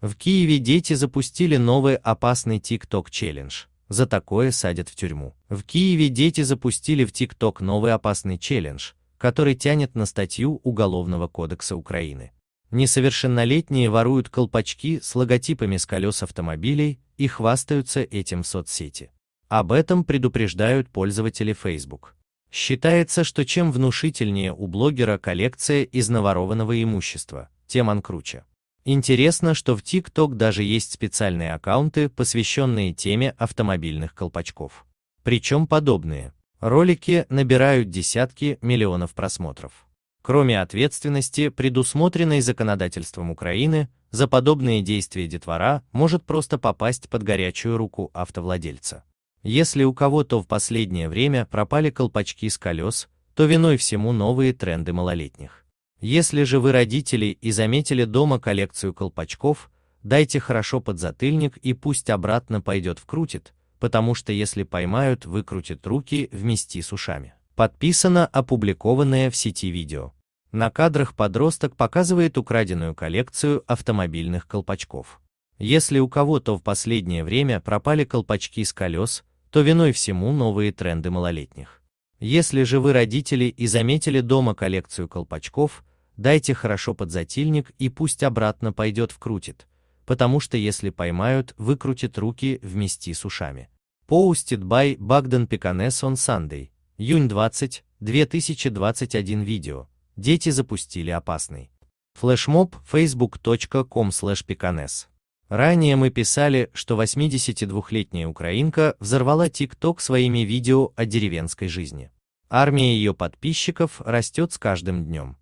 В Киеве дети запустили новый опасный tiktok челлендж За такое садят в тюрьму. В Киеве дети запустили в TikTok новый опасный челлендж, который тянет на статью Уголовного кодекса Украины. Несовершеннолетние воруют колпачки с логотипами с колес автомобилей и хвастаются этим в соцсети. Об этом предупреждают пользователи Facebook. Считается, что чем внушительнее у блогера коллекция из наворованного имущества, тем он круче. Интересно, что в TikTok даже есть специальные аккаунты, посвященные теме автомобильных колпачков. Причем подобные ролики набирают десятки миллионов просмотров. Кроме ответственности, предусмотренной законодательством Украины, за подобные действия детвора может просто попасть под горячую руку автовладельца. Если у кого-то в последнее время пропали колпачки с колес, то виной всему новые тренды малолетних. Если же вы родители и заметили дома коллекцию колпачков, дайте хорошо подзатыльник и пусть обратно пойдет вкрутит, потому что если поймают, выкрутит руки вместе с ушами. Подписано опубликованное в сети видео. На кадрах подросток показывает украденную коллекцию автомобильных колпачков. Если у кого-то в последнее время пропали колпачки с колес, то виной всему новые тренды малолетних. Если же вы родители и заметили дома коллекцию колпачков, дайте хорошо под затильник и пусть обратно пойдет вкрутит, потому что если поймают, выкрутит руки вместе с ушами. Posted by Bagdan Pekanes он сандей. июнь 20, 2021 видео. Дети запустили опасный. Флешмоб facebook.com slash Ранее мы писали, что 82-летняя украинка взорвала ТикТок своими видео о деревенской жизни. Армия ее подписчиков растет с каждым днем.